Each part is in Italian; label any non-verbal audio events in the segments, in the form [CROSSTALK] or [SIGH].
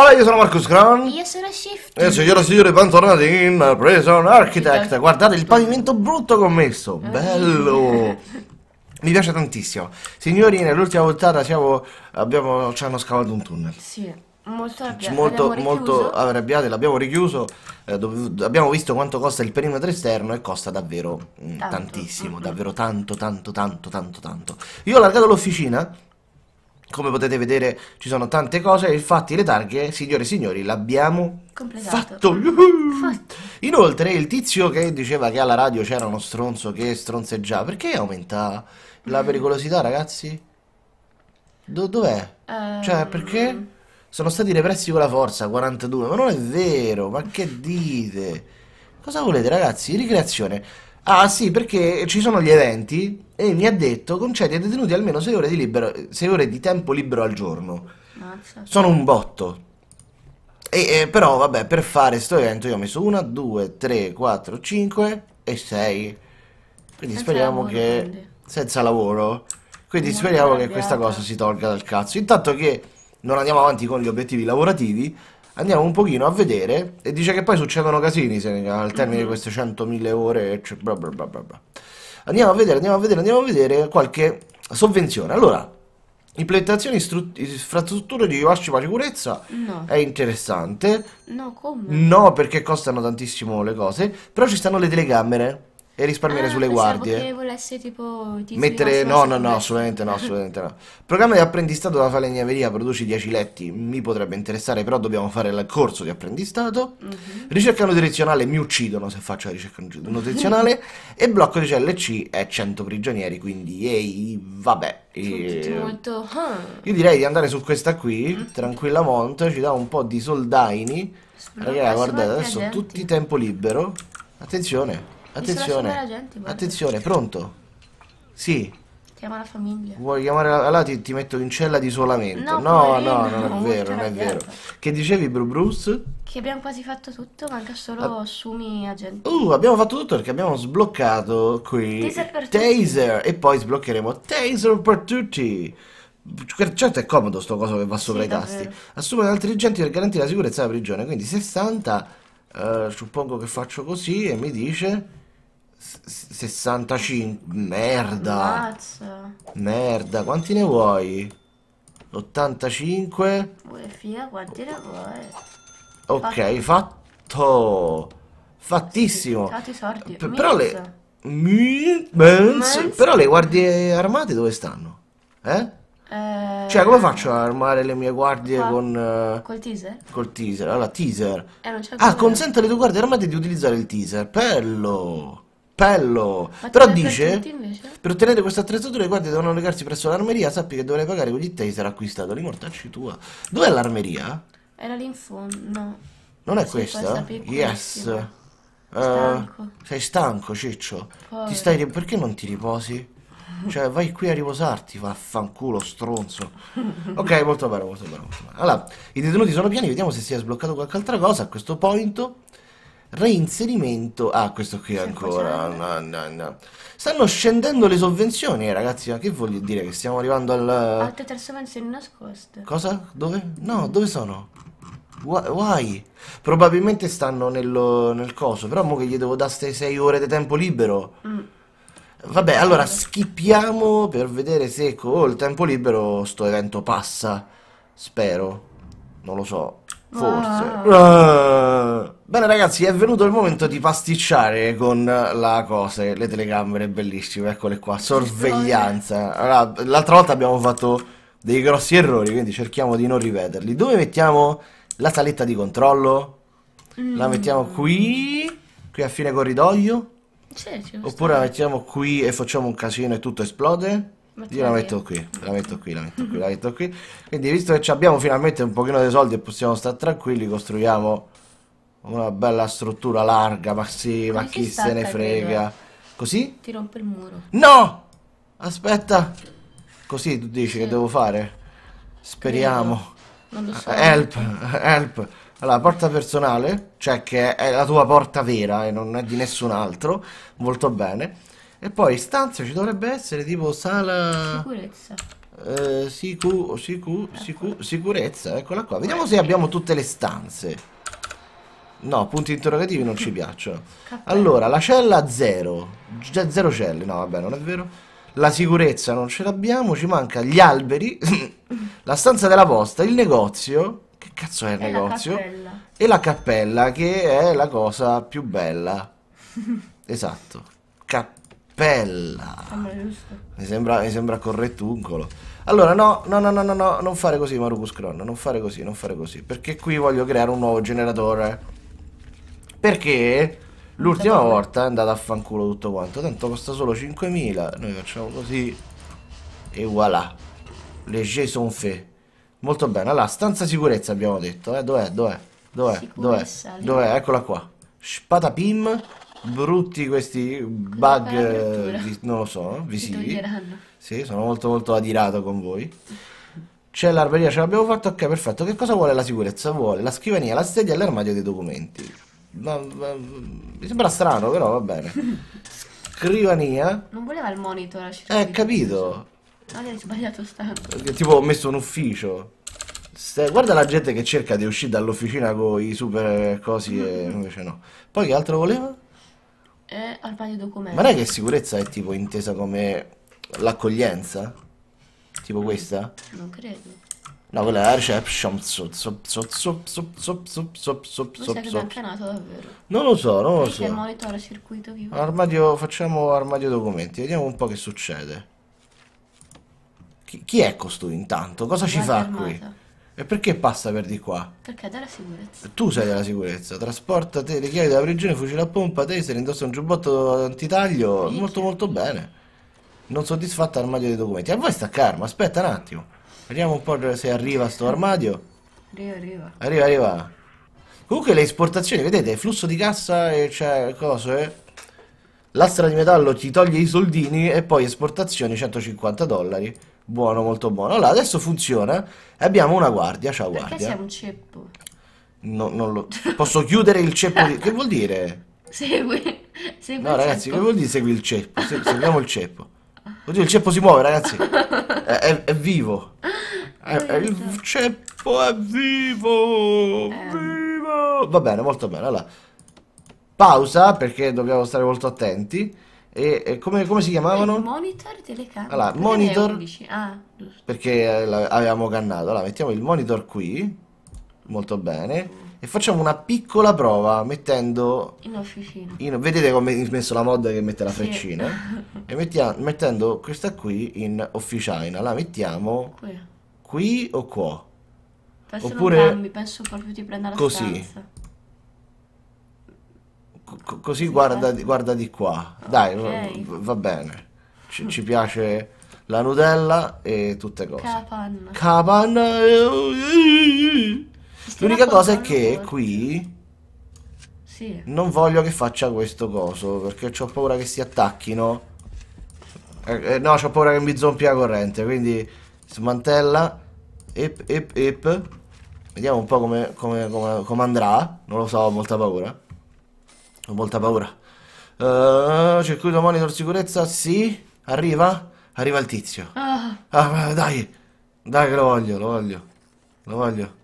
Allora, io sono Marcus Crown. Io sono Shift. E sono io la signora bentornati in Prison Architect. Guardate il pavimento brutto che ho messo. Bello. [LAUGHS] Mi piace tantissimo. Signori, nell'ultima puntata siamo, abbiamo, ci hanno scavato un tunnel. Sì. Molto, abbia- molto, molto arrabbiati, l'abbiamo richiuso, eh, dove, abbiamo visto quanto costa il perimetro esterno e costa davvero mh, mm, tantissimo, mm -hmm. davvero tanto, tanto, tanto, tanto, tanto. Io ho allargato l'officina come potete vedere ci sono tante cose e infatti le targhe, signore e signori, l'abbiamo fatto. fatto. Inoltre il tizio che diceva che alla radio c'era uno stronzo che stronzeggiava, perché aumenta la mm. pericolosità ragazzi? Do dov'è? Um... Cioè perché? Sono stati repressi con la forza, 42, ma non è vero, ma che dite? Cosa volete ragazzi? Ricreazione. Ah sì, perché ci sono gli eventi e mi ha detto concedi ai detenuti almeno 6 ore di, ore di tempo libero al giorno. Mazza. Sono un botto. E, e, eh, però vabbè, per fare questo evento io ho messo 1, 2, 3, 4, 5 e 6. Quindi senza speriamo lavoro, che... Quindi. Senza lavoro. Quindi non speriamo che questa cosa si tolga dal cazzo. Intanto che non andiamo avanti con gli obiettivi lavorativi, andiamo un pochino a vedere e dice che poi succedono casini se, al termine di mhm. queste 100.000 ore cioè, bla, bla, bla, andiamo a vedere andiamo a vedere andiamo a vedere qualche sovvenzione allora implementazione infrastrutture di massima sicurezza no. è interessante no come no perché costano tantissimo le cose però ci stanno le telecamere e risparmiare ah, sulle guardie. che volesse tipo mettere no, no, no, assolutamente no, assolutamente no. Programma di apprendistato da falegnameria, produci 10 letti, mi potrebbe interessare, però dobbiamo fare il corso di apprendistato. Mm -hmm. Ricerca nutrizionale mi uccidono se faccio la ricerca nutrizionale [LAUGHS] e blocco di CLC è 100 prigionieri, quindi ehi, vabbè. E... Eh. Molto... Io direi di andare su questa qui, mm -hmm. tranquilla Mont, ci dà un po' di soldaini. Ragazzi, guardate, adesso tutti tempo libero. Attenzione. Attenzione. Gente, Attenzione, pronto? Sì. Chiama la famiglia. Vuoi chiamare la... Allora ti, ti metto in cella di isolamento. No, no, no, no, non è vero, non è vero. Che dicevi, Bru Bruce? Che abbiamo quasi fatto tutto, manca solo a... Sumi agenti. Uh, abbiamo fatto tutto perché abbiamo sbloccato qui Taser, per taser. e poi sbloccheremo Taser per tutti. Certo, certo è comodo sto coso che va sopra sì, i tasti. Davvero. Assume altri agenti per garantire la sicurezza della prigione, quindi 60 eh, suppongo che faccio così e mi dice 65 merda Mazza. merda quanti ne vuoi 85 Uè, figa, quanti ne vuoi ok fatto fattissimo sì, sordi. però le però le guardie armate dove stanno eh eh, cioè, come faccio a armare le mie guardie qua? con. Uh, col teaser? Col teaser, allora teaser. Eh, ah, consente alle tue guardie armate di utilizzare il teaser. Bello! cappello. Ma Però dice, per ottenere questa attrezzatura i guardi devono recarsi presso l'armeria, sappi che dovrai pagare con gli taser acquistato, rimortacci tua. Dov'è l'armeria? Era lì in fondo, no. Non è sì, questa? Yes. Uh, sei stanco, Ciccio. Poi. Ti stai perché non ti riposi? Cioè, vai qui a riposarti, vaffanculo, stronzo. Ok, molto bello, molto bello, molto bello. Allora, i detenuti sono pieni, vediamo se si è sbloccato qualche altra cosa a questo punto reinserimento. Ah, questo qui ancora. No, no, no. Stanno scendendo le sovvenzioni, eh, ragazzi. Ma che voglio dire? Che stiamo arrivando al. Altre tre sovvenzioni nascoste. Cosa? Dove? No, dove sono? Why? Probabilmente stanno nello, nel coso. Però mo che gli devo dare 6 ore di tempo libero. Mm. Vabbè, allora schippiamo per vedere se col tempo libero sto evento passa. Spero. Non lo so. Forse. Ah. Bene ragazzi, è venuto il momento di pasticciare con la cosa, le telecamere bellissime, eccole qua, sorveglianza. Allora, l'altra volta abbiamo fatto dei grossi errori, quindi cerchiamo di non ripeterli. Dove mettiamo la saletta di controllo? Mm. La mettiamo qui, qui a fine corridoio? Sì, Oppure la mettiamo qui e facciamo un casino e tutto esplode? Io la metto qui, la metto qui, la metto qui, la metto qui. Quindi visto che abbiamo finalmente un pochino di soldi e possiamo stare tranquilli, costruiamo una bella struttura larga, ma sì, ma chi se ne frega. Così? Ti rompe il muro. No! Aspetta! Così tu dici che devo fare? Speriamo. Non lo so. Help, help. Allora, porta personale, cioè che è la tua porta vera e non è di nessun altro. Molto bene. E poi stanza ci dovrebbe essere tipo sala... Sicurezza. Eh, sicu, sicu, sicu, sicurezza, eccola qua. Vediamo se abbiamo tutte le stanze. No, punti interrogativi non ci [LAUGHS] piacciono. Allora, la cella 0. Già 0 celle, no vabbè, non è vero. La sicurezza non ce l'abbiamo, ci manca gli alberi, [LAUGHS] la stanza della posta, il negozio. Che cazzo è il e negozio? La e la cappella, che è la cosa più bella. [LAUGHS] esatto. Ca cappella. Ah, mi sembra, mi sembra correttuncolo. Allora, no, no, no, no, no, no, non fare così, Marucus Cron, non fare così, non fare così. Perché qui voglio creare un nuovo generatore. Perché l'ultima volta è andato a fanculo tutto quanto. Tanto costa solo 5.000. Noi facciamo così. E voilà. Le G sono fait. Molto bene. Allora, stanza sicurezza abbiamo detto. Eh? Dov'è? Dov'è? Dov'è? Dov'è? Dov'è? Eccola qua. Spada Pim brutti questi bug, di, non lo so, visivi. Sì, sono molto molto adirato con voi. C'è l'armeria, ce l'abbiamo fatto ok, perfetto. Che cosa vuole la sicurezza? Vuole la scrivania, la sedia e l'armadio dei documenti. Ma, ma, mi sembra strano, però va bene. Scrivania. Non voleva il monitor. Eh, capito. No, lei ha sbagliato stanza. Tipo ho messo un ufficio. Se, guarda la gente che cerca di uscire dall'officina con i super cosi e [LAUGHS] invece no. Poi che altro voleva? è eh, al bagno documenti. Ma non è che sicurezza è tipo intesa come l'accoglienza? Tipo questa? Non credo. No, quella è la reception. Sop, sop, sop, sop, sop, sop, Non lo so, non lo so. Il monitor circuito chiuso. Armadio, facciamo armadio documenti, vediamo un po' che succede. Chi, chi è costui intanto? Cosa ci fa qui? E perché passa per di qua? Perché dalla sicurezza. Tu sei della sicurezza. Trasporta te le chiavi della prigione, fucile a pompa, taser, indossa un giubbotto antitaglio. Minchia. Molto molto bene. Non soddisfatto armadio dei documenti. A voi sta ma aspetta un attimo. Vediamo un po' se arriva sto armadio. Arriva, arriva. Arriva, arriva. Comunque le esportazioni, vedete, flusso di cassa e cioè cose. Eh. L'astra di metallo ti toglie i soldini e poi esportazioni 150 dollari. Buono, molto buono. Allora, adesso funziona. e Abbiamo una guardia. Ciao, guardia. Perché sei un ceppo? No, non lo... Posso chiudere il ceppo? Di... Che vuol dire? Segui. segui no, ragazzi, ceppo. che vuol dire segui il ceppo? Se... Seguiamo il ceppo. Oddio, il ceppo si muove, ragazzi. È, è, è vivo. È, è il ceppo è vivo. Eh. Vivo. Va bene, molto bene. Allora, pausa perché dobbiamo stare molto attenti. E, e come, come, si chiamavano? Ah, eh, monitor telecamera. Allora, perché monitor. Ah, perché avevamo cannato. Allora, mettiamo il monitor qui. Molto bene. E facciamo una piccola prova mettendo... In officina. In... vedete come ho messo la mod che mette la freccina? [LAUGHS] e mettiamo, mettendo questa qui in officina. La mettiamo... Qui. qui o qua? Penso Oppure... non cambi, penso proprio ti prenda la Così così sì, guarda, eh. guarda, di qua. Dai, okay. va, va, bene. Ci, ci, piace la Nutella e tutte cose. Capanna. Capanna. Eh, eh, eh. L'unica cosa è che qui... Sì. Non voglio che faccia questo coso, perché ho paura che si attacchino. Eh, eh, no, ho paura che mi zompi la corrente, quindi smantella. Ep, ep, ep. Vediamo un po' come, come, come, come andrà. Non lo so, ho molta paura. Ho molta paura. Uh, circuito monitor sicurezza, sì. Arriva? Arriva il tizio. Ah. ah, dai. Dai che lo voglio, lo voglio. Lo voglio.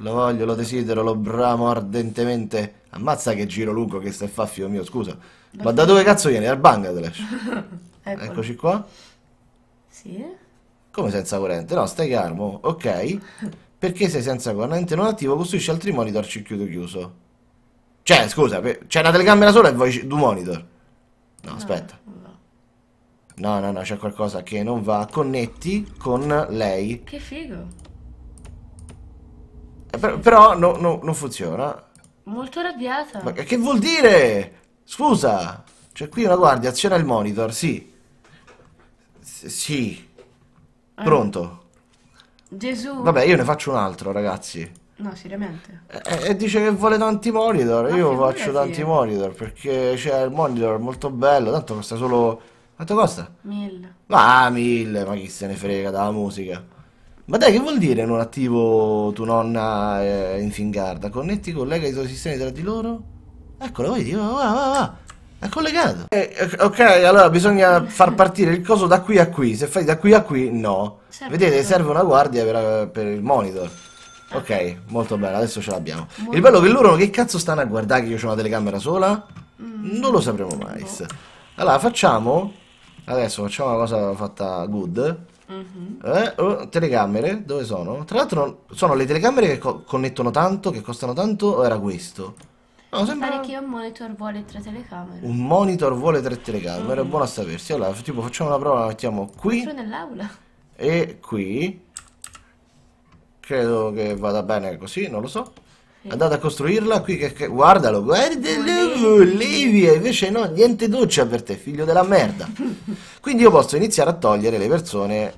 Lo voglio, lo desidero, lo bramo ardentemente. Ammazza che giro lungo che sta fa, figlio mio, scusa. Ma da dove cazzo vieni? Dal Bangladesh. [LAUGHS] Ecco. Eccoci qua. Sì. Come senza corrente? No, stai calmo. Ok. [LAUGHS] Perché sei senza corrente non attivo? Costruisci altri monitor circuito chiuso. Cioè, scusa, c'è una telecamera sola e voi due monitor. No, no, aspetta. No, no, no, c'è qualcosa che non va. Connetti con lei. Che figo. Eh, per, però no, no, non funziona. Molto arrabbiata. Ma che vuol dire? Scusa. C'è qui una guardia, aziona il monitor, sì. S sì. Eh. Pronto. Eh. Gesù. Vabbè, io ne faccio un altro, ragazzi. No, seriamente. E, e, dice che vuole tanti monitor. Ma Io faccio tanti monitor perché c'è il monitor molto bello. Tanto costa solo. Quanto costa? Mille. Ma mille, ma chi se ne frega dalla musica. Ma dai, che vuol dire non attivo tu nonna eh, in Fingarda? Connetti, collega i tuoi sistemi tra di loro? Eccolo, vedi, va, va, va, va. È collegato. Eh, eh ok, allora bisogna far partire il coso da qui a qui. Se fai da qui a qui, no. Serve Vedete, serve una guardia per, per il monitor. Ok, molto bene, adesso ce l'abbiamo. Il bello è che loro che cazzo stanno a guardare che io ho una telecamera sola? Mm. Non lo sapremo mai. No. Boh. Allora, facciamo... Adesso facciamo una cosa fatta good. Mm -hmm. eh, oh, telecamere, dove sono? Tra l'altro sono le telecamere che co connettono tanto, che costano tanto, o era questo? No, sembra... pare che un monitor vuole tre telecamere. Un monitor vuole tre telecamere, mm. buono a sapersi. Allora, tipo, facciamo una prova, la mettiamo qui. Entro nell'aula. E qui. Credo che vada bene così, non lo so. Andate a costruirla qui, che, che, guardalo, guardalo, Olivia, invece no, niente doccia per te, figlio della merda. [LAUGHS] Quindi io posso iniziare a togliere le persone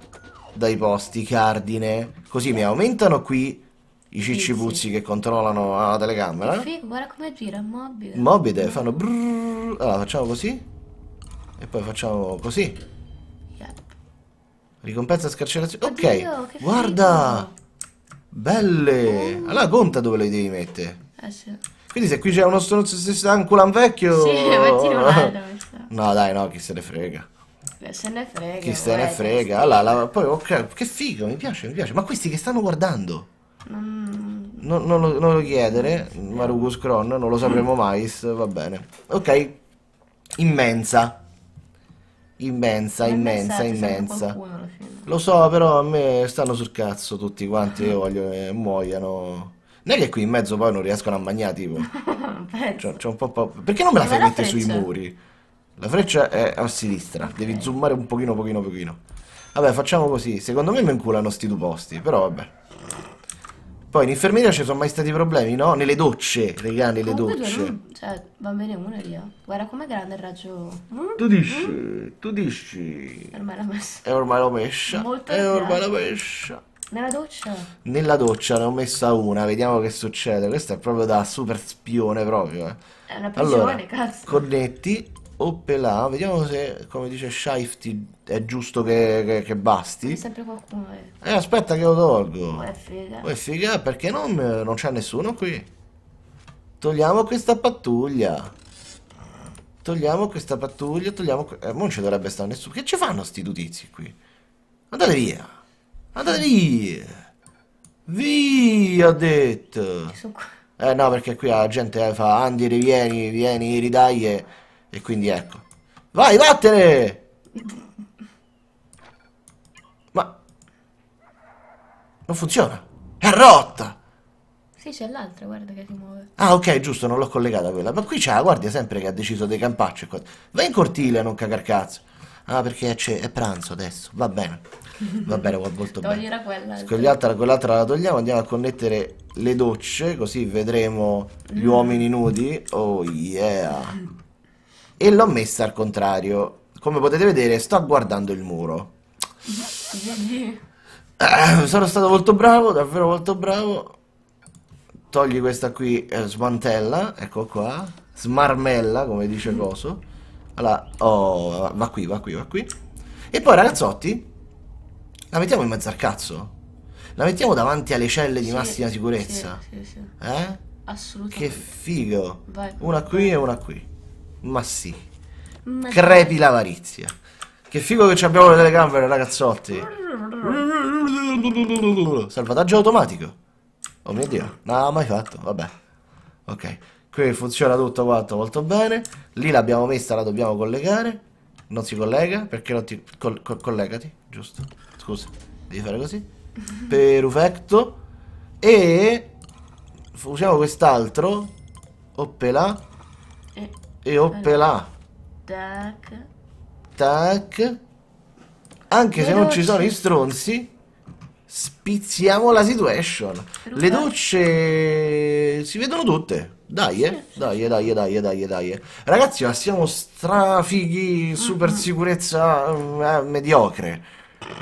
dai posti cardine, così mi aumentano qui i ciccipuzzi che controllano la telecamera. Figo, guarda come gira, mobile. Mobile, fanno brrr. Allora, facciamo così e poi facciamo così. Ricompensa scarcerazione. Ok, Oddio, guarda! Figo. Belle! Oh. Allora conta dove le devi mettere. Eh sì. Quindi se qui c'è uno stronzo si sta un culanvecchio... Sì, metti un [LAUGHS] No dai, no, chi se ne frega. Eh, se ne frega. Chi se ne frega. Allora, la, poi, ok, che figo, mi piace, mi piace. Ma questi che stanno guardando? Mm. Non, non, lo, non, lo, chiedere, Marugus Cron, non lo sapremo [CLEARS THROAT] mai, va bene. Ok, immensa immensa, immensa, immensa. Qualcuno, Lo so, però a me stanno sul cazzo tutti quanti, io [LAUGHS] voglio che muoiano. Non è che qui in mezzo poi non riescono a mangiare, tipo. [LAUGHS] c'ho, c'ho un po', po'... Perché non me la fai mettere sui muri? La freccia è a sinistra, okay. devi zoomare un pochino, pochino, pochino. Vabbè, facciamo così. Secondo me mi inculano sti due posti, però vabbè. Poi in infermeria ci sono mai stati problemi, no? Nelle docce, regà, nelle docce. Non... Cioè, va bene una lì. Guarda com'è grande il raggio. Mm? Tu dici, mm? tu dici. Ormai messa. È ormai l'ho messa. Molto È ormai l'ho messa. Nella doccia? Nella doccia ne ho messa una, vediamo che succede. Questa è proprio da super spione proprio, eh. È una prigione, allora, cazzo. Connetti. Oppelà, vediamo se, come dice Shifty, è giusto che, che, che basti. C'è sempre qualcuno. Eh, aspetta che lo tolgo. Ma è figa. Ma è figa, perché non, eh, non c'è nessuno qui? Togliamo questa pattuglia. Togliamo questa pattuglia, togliamo... Eh, non ci dovrebbe stare nessuno. Che ci fanno sti dutizi qui? Andate via. Andate via. Via, detto. Eh no, perché qui la gente fa, Andi, rivieni, vieni, ridaglie. E quindi ecco. Vai, vattene! Ma... Non funziona. È rotta! Sì, c'è l'altra, guarda che si muove. Ah, ok, giusto, non l'ho collegata quella. Ma qui c'è la guardia sempre che ha deciso dei campacci. Vai in cortile, non cagar cazzo. Ah, perché è pranzo adesso. Va bene. Va bene, va molto bene. Togliera quell'altra. Eh. Quell'altra, quell'altra la togliamo, andiamo a connettere le docce, così vedremo gli mm. uomini nudi. Oh yeah e l'ho messa al contrario. Come potete vedere sto guardando il muro. Eh, sono stato molto bravo, davvero molto bravo. Togli questa qui, eh, smantella, ecco qua, smarmella come dice Coso. Allora, oh, va qui, va qui, va qui. E poi ragazzotti, la mettiamo in mezzo al cazzo. La mettiamo davanti alle celle di sì, massima sicurezza. Sì, sì, sì. Eh? Assolutamente. Che figo. Vai. Una qui e una qui. Ma sì. Ma... Crepi l'avarizia. Che figo che abbiamo le telecamere, ragazzotti. Salvataggio automatico. Oh mio dio. No, mai fatto. Vabbè. Ok. Qui funziona tutto quanto molto bene. Lì l'abbiamo messa, la dobbiamo collegare. Non si collega, perché non ti... Col col collegati, giusto. Scusa, devi fare così. [LAUGHS] Perfetto. E... Usiamo quest'altro. Oppela. Eh. E oppelà. Allora, tac. Tac. Anche Veloce. se non ci sono i stronzi, spizziamo la situation. Rubato. Le docce si vedono tutte. Dai, eh. Dai, dai, dai, dai, dai. Ragazzi, ma siamo strafighi, super sicurezza mm, eh, mediocre.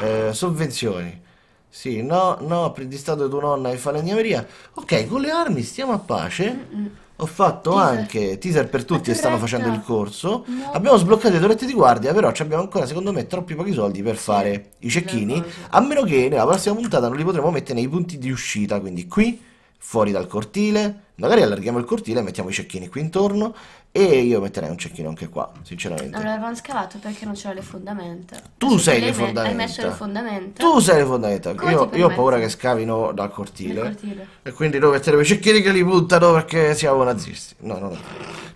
Eh, sovvenzioni. Sì, no, no, apprendistato di tua nonna e falegnameria. Ok, con le armi stiamo a pace. Mm -mm. Ho fatto teaser. anche teaser per tutti che stanno facendo il corso. No. Abbiamo sbloccato i torretti di guardia, però abbiamo ancora, secondo me, troppi pochi soldi per fare i cecchini. A meno che nella prossima puntata non li potremo mettere nei punti di uscita, quindi qui fuori dal cortile, magari allarghiamo il cortile e mettiamo i cecchini qui intorno e io metterei un cecchino anche qua, sinceramente. Non l'avevamo scavato perché non c'erano le fondamenta. Tu Adesso cioè, sei le fondamenta. Hai messo le fondamenta. Tu sei le fondamenta. Come io, io ho paura che scavino dal cortile, cortile. E quindi devo mettere i cecchini che li buttano perché siamo nazisti. No, no, no.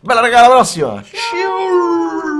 Bella raga, alla prossima! Ciao.